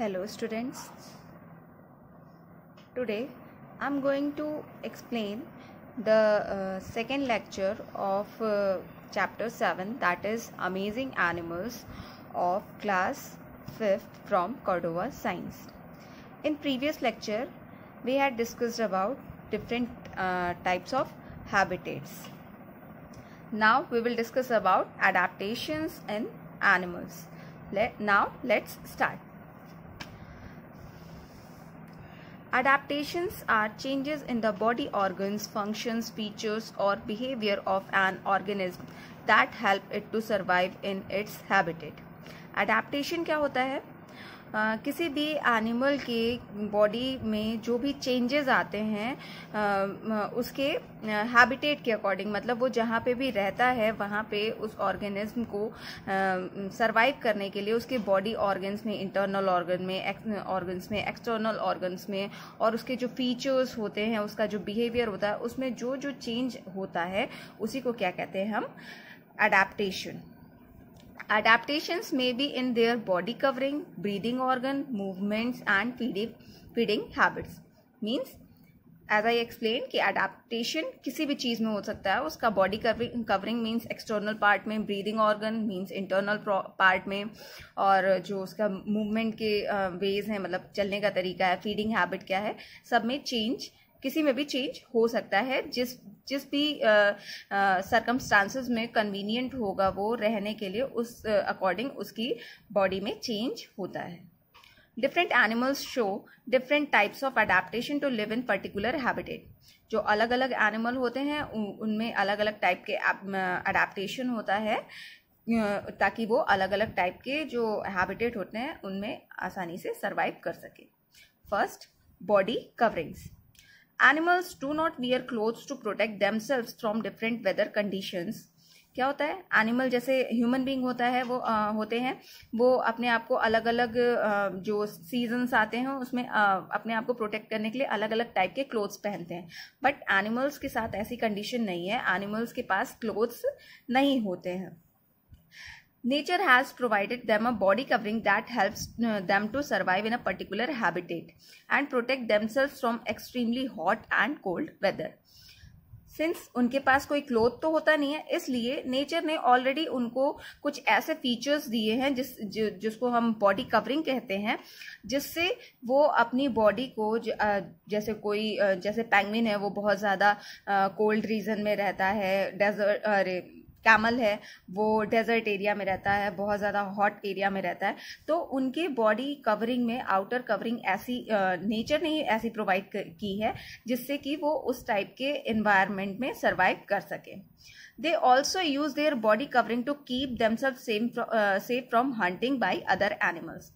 hello students today i'm going to explain the uh, second lecture of uh, chapter 7 that is amazing animals of class 5th from cordova science in previous lecture we had discussed about different uh, types of habitats now we will discuss about adaptations in animals Let, now let's start Adaptations are changes in the body organs, functions, features or behavior of an organism that help it to survive in its habitat. Adaptation क्या होता है किसी भी animal के body में जो भी changes आते हैं उसके हैबिटेट के अकॉर्डिंग मतलब वो जहाँ पे भी रहता है वहाँ पे उस ऑर्गेनिज्म को सरवाइव करने के लिए उसके बॉडी ऑर्गन्स में इंटरनल ऑर्गन में ऑर्गन्स में एक्सटर्नल ऑर्गन्स में और उसके जो फीचर्स होते हैं उसका जो बिहेवियर होता है उसमें जो जो चेंज होता है उसी को क्या कहते हैं हम adaptation Adaptations may be in their body covering, breathing organ, movements and feeding, feeding habits. Means as I explain कि एडाप्टेशन किसी भी चीज़ में हो सकता है उसका body covering means external part में breathing organ means internal part में और जो उसका मूवमेंट के वेज हैं मतलब चलने का तरीका है फीडिंग हैबिट क्या है सब में चेंज किसी में भी चेंज हो सकता है जिस जिस भी सर्कमस्टांसिस में कन्वीनियंट होगा वो रहने के लिए उस अकॉर्डिंग उसकी बॉडी में चेंज होता है different animals show different types of adaptation to live in particular habitat जो अलग अलग एनिमल होते हैं उनमें अलग अलग टाइप के अडेप्टेशन होता है ताकि वो अलग अलग टाइप के जो हैबिटेट होते हैं उनमें आसानी से सर्वाइव कर सके first body coverings animals do not wear clothes to protect themselves from different weather conditions क्या होता है एनिमल जैसे ह्यूमन बींग होता है वो आ, होते हैं वो अपने आप को अलग अलग आ, जो सीजन्स आते हैं उसमें आ, अपने आप को प्रोटेक्ट करने के लिए अलग अलग टाइप के क्लोथ्स पहनते हैं बट एनिमल्स के साथ ऐसी कंडीशन नहीं है एनिमल्स के पास क्लोथ्स नहीं होते हैं nature has provided them a body covering that helps them to survive in a particular habitat and protect themselves from extremely hot and cold weather since उनके पास कोई क्लोथ तो होता नहीं है इसलिए नेचर ने ऑलरेडी उनको कुछ ऐसे फीचर्स दिए हैं जिस जो, जिसको हम बॉडी कवरिंग कहते हैं जिससे वो अपनी बॉडी को ज, जैसे कोई जैसे पैंगविन है वो बहुत ज़्यादा कोल्ड रीजन में रहता है डेजर्ट अरे कैमल है वो डेजर्ट एरिया में रहता है बहुत ज़्यादा हॉट एरिया में रहता है तो उनके बॉडी कवरिंग में आउटर कवरिंग ऐसी नेचर ने ऐसी प्रोवाइड की है जिससे कि वो उस टाइप के इन्वायरमेंट में सर्वाइव कर सके they also use their body covering to keep themself same safe from hunting by other animals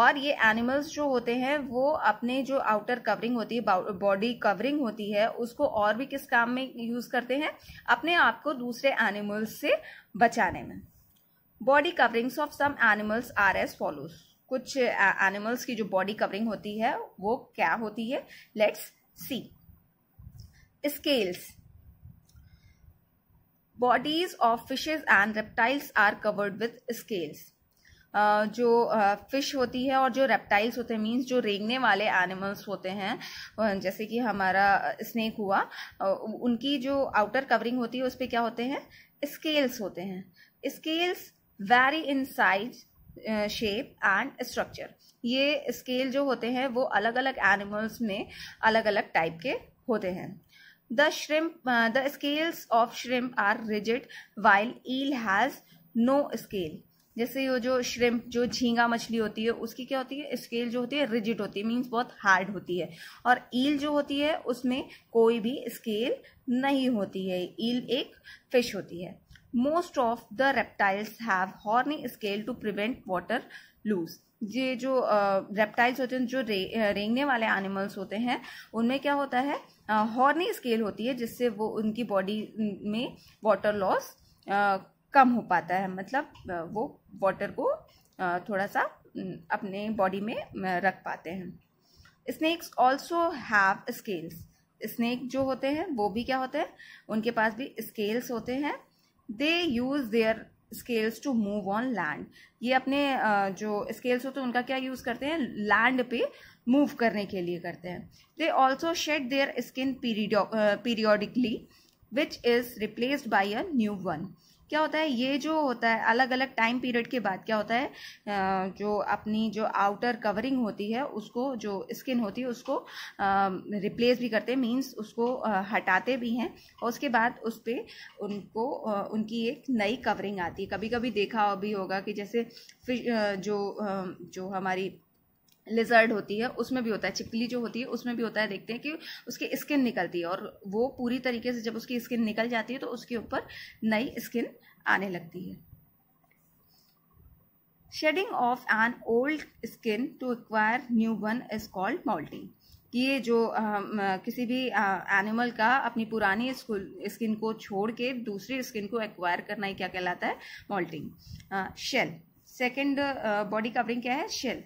और ये एनिमल्स जो होते हैं वो अपने जो आउटर कवरिंग होती है बॉडी कवरिंग होती है उसको और भी किस काम में यूज़ करते हैं अपने आप को दूसरे एनिमल्स से बचाने में body coverings of some animals are as follows कुछ एनिमल्स की जो बॉडी कवरिंग होती है वो क्या होती है let's see scales bodies of fishes and reptiles are covered with scales जो फिश होती है और जो रेप्टाइल्स होते हैं मीन्स जो रेंगने वाले एनिमल्स होते हैं जैसे कि हमारा स्नेक हुआ उनकी जो आउटर कवरिंग होती है उस पर क्या होते हैं स्केल्स होते हैं scales vary in size shape and structure ये स्केल जो होते हैं वो अलग अलग एनिमल्स में अलग अलग टाइप के होते हैं the shrimp the scales of shrimp are rigid while eel has no scale जैसे वो जो श्रिम्प जो झींगा मछली होती है उसकी क्या होती है स्केल जो होती है रिजिट होती है मीन्स बहुत हार्ड होती है और ईल जो होती है उसमें कोई भी स्केल नहीं होती है ईल एक फिश होती है most of the reptiles have horny scale to prevent water loose ये जो रेप्टाइल्स होते हैं जो रे, रेंगने वाले एनिमल्स होते हैं उनमें क्या होता है हॉर्नी स्केल होती है जिससे वो उनकी बॉडी में वाटर लॉस कम हो पाता है मतलब वो वाटर को थोड़ा सा अपने बॉडी में रख पाते हैं snakes also have scales snake जो होते हैं वो भी क्या होते हैं उनके पास भी स्केल्स होते हैं they use their scales to move on land ये अपने जो स्केल्स होते हैं उनका क्या यूज़ करते हैं लैंड पे मूव करने के लिए करते हैं they also shed their skin periodically which is replaced by a new one क्या होता है ये जो होता है अलग अलग टाइम पीरियड के बाद क्या होता है जो अपनी जो आउटर कवरिंग होती है उसको जो स्किन होती है उसको रिप्लेस भी करते हैं मीन्स उसको हटाते भी हैं और उसके बाद उस पर उनको उनकी एक नई कवरिंग आती है कभी कभी देखा भी होगा कि जैसे फिश जो जो हमारी लिजर्ड होती है उसमें भी होता है चिपकली जो होती है उसमें भी होता है देखते हैं कि उसकी स्किन निकलती है और वो पूरी तरीके से जब उसकी स्किन निकल जाती है तो उसके ऊपर नई स्किन आने लगती है shedding of an old skin to acquire new one is called moulting कि ये जो आ, किसी भी एनिमल का अपनी पुरानी स्किन को छोड़ के दूसरी स्किन को एक्वायर करना ही क्या कहलाता है moulting shell second body covering क्या है shell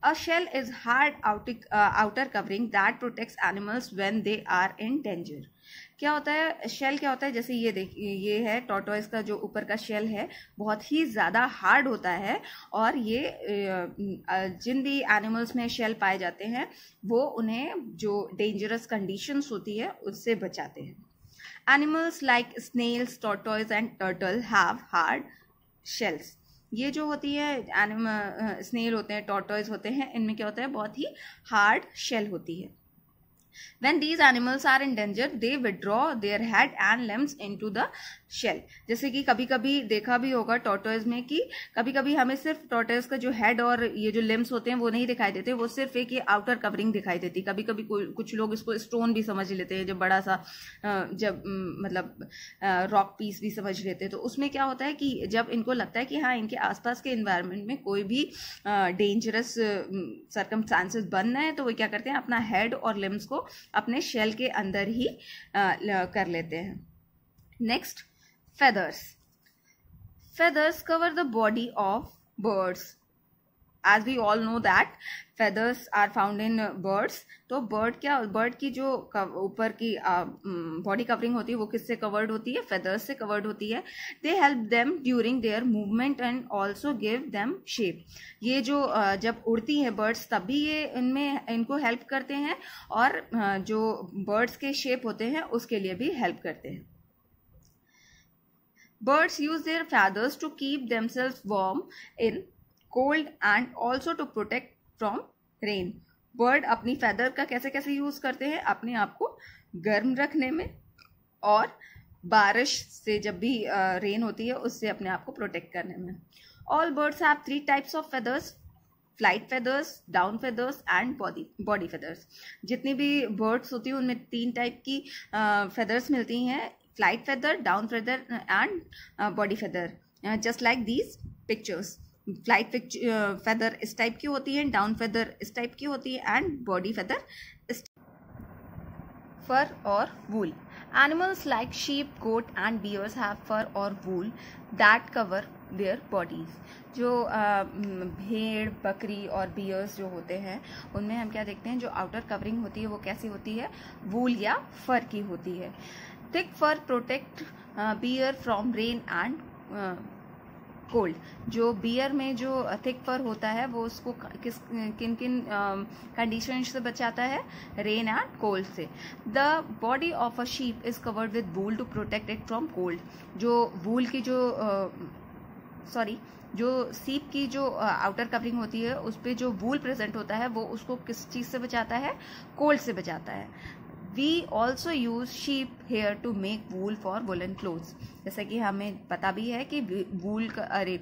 A shell is hard uh, outer covering that protects animals when they are in danger. क्या होता है शेल क्या होता है जैसे ये देख ये है टोटोइस का जो ऊपर का शेल है बहुत ही ज़्यादा हार्ड होता है और ये जिन भी एनिमल्स में शेल पाए जाते हैं वो उन्हें जो डेंजरस कंडीशंस होती है उससे बचाते हैं animals like snails tortoise and turtle have hard shells ये जो होती है एनिम स्नेल होते हैं टॉटॉइज होते हैं इनमें क्या होता है बहुत ही हार्ड शेल होती है when these animals are in danger they withdraw their head and limbs into the shell जैसे कि कभी कभी देखा भी होगा टोटोज में कि कभी कभी हमें सिर्फ टोटोज का जो हेड और ये जो लिम्स होते हैं वो नहीं दिखाई देते वो सिर्फ एक ये आउटर कवरिंग दिखाई देती कभी कभी कुछ लोग इसको स्टोन भी समझ लेते हैं जब बड़ा सा जब मतलब रॉक पीस भी समझ लेते हैं तो उसमें क्या होता है कि जब इनको लगता है कि हाँ इनके आसपास के इन्वायरमेंट में कोई भी डेंजरस सरकम बन रहे हैं तो वो क्या करते हैं अपना हेड और लिम्स को अपने शेल के अंदर ही कर लेते हैं next feathers feathers cover the body of birds as we all know that feathers are found in birds तो bird kya bird ki jo upar ki uh, body covering होती है वो किससे covered hoti hai feathers se covered hoti hai they help them during their movement and also give them shape ye jo uh, jab udti hai birds tabhi ye inme inko help karte hain aur uh, jo birds ke shape hote hain uske liye bhi help karte hain Birds use their feathers to keep themselves warm in cold and also to protect from rain. Bird अपनी feather का कैसे कैसे use करते हैं अपने आप को गर्म रखने में और बारिश से जब भी रेन होती है उससे अपने आप को प्रोटेक्ट करने में all birds have three types of feathers flight feathers down feathers and body body feathers जितनी भी बर्ड्स होती हैं उनमें तीन टाइप की फेदर्स मिलती हैं flight feather down feather and uh, body feather uh, just like these pictures flight feather इस टाइप की होती है डाउन फेदर इस टाइप की होती है एंड बॉडी फेदर इस fur or wool. Animals like sheep, goat and bears have fur or wool that cover their bodies जो भेड़ बकरी और बियर्स जो होते हैं उनमें हम क्या देखते हैं जो आउटर कवरिंग होती है वो कैसी होती है वूल या फर की होती है thick fur protect bear from rain and cold जो बियर में जो थिक uh, फर होता है वो उसको किस किन किन कंडीशन um, से बचाता है रेन एंड कोल्ड से the body of a sheep is covered with wool to protect it from cold जो वूल की जो सॉरी uh, जो सीप की जो आउटर uh, कवरिंग होती है उस पर जो वूल प्रेजेंट होता है वो उसको किस चीज़ से बचाता है कोल्ड से बचाता है we also use sheep hair to make wool for woollen clothes जैसे कि हमें पता भी है कि वूल का अरे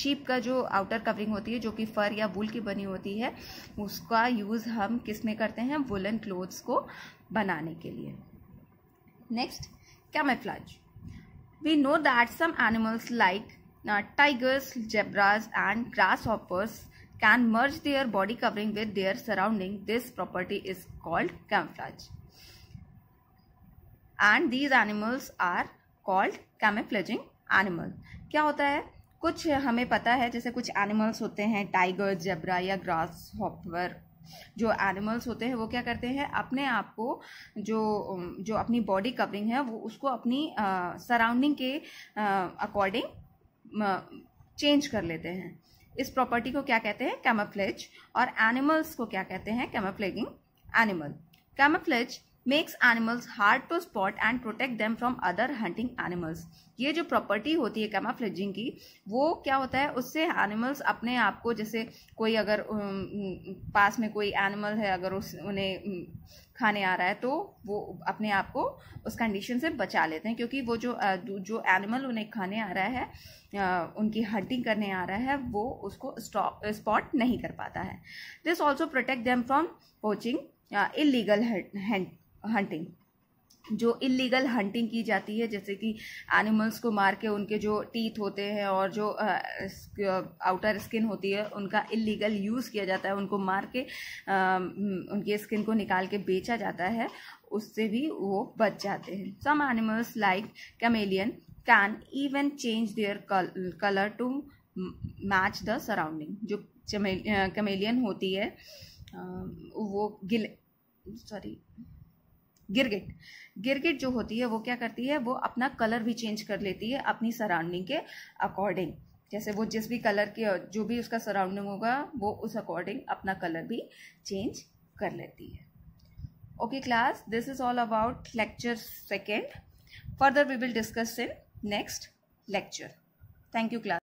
शीप का जो आउटर कवरिंग होती है जो कि फ़र या वूल की बनी होती है उसका यूज़ हम किस में करते हैं वुलन क्लोथ्स को बनाने के लिए next camouflage we know that some animals like tigers zebras and grasshoppers can merge their body covering with their surrounding this property is called camouflage. And these animals are called camouflaging animal क्या होता है कुछ हमें पता है जैसे कुछ animals होते हैं टाइगर जेब्रा या ग्रास हॉपर जो एनिमल्स होते हैं वो क्या करते हैं अपने आप को जो जो अपनी बॉडी कवरिंग है वो उसको अपनी सराउंडिंग के अकॉर्डिंग चेंज कर लेते हैं इस प्रॉपर्टी को क्या कहते हैं कैमोफ्लेज और एनिमल्स को क्या कहते हैं camouflaging animal camouflage makes animals hard to spot and protect them from other hunting animals ये जो प्रॉपर्टी होती है कैमाफ्लेजिंग की वो क्या होता है उससे एनिमल्स अपने आप को जैसे कोई अगर पास में कोई एनिमल है अगर उस उन्हें खाने आ रहा है तो वो अपने आप को उस कंडीशन से बचा लेते हैं क्योंकि वो जो जो एनिमल उन्हें खाने आ रहा है उनकी हंटिंग करने आ रहा है वो उसको स्टॉप स्पॉट नहीं कर पाता है this also protect them from poaching illegal hunting जो इलीगल हंटिंग की जाती है जैसे कि एनिमल्स को मार के उनके जो टीथ होते हैं और जो आउटर स्किन होती है उनका इलीगल यूज़ किया जाता है उनको मार के उनके स्किन को निकाल के बेचा जाता है उससे भी वो बच जाते हैं some animals like chameleon can even change their colour to match the surrounding जो कमेलियन होती है वो गिल सॉरी गिरगिट गिरगिट जो होती है वो क्या करती है वो अपना कलर भी चेंज कर लेती है अपनी सराउंडिंग के अकॉर्डिंग जैसे वो जिस भी कलर के जो भी उसका सराउंडिंग होगा वो उस अकॉर्डिंग अपना कलर भी चेंज कर लेती है okay class this is all about lecture second further we will discuss in next lecture thank you class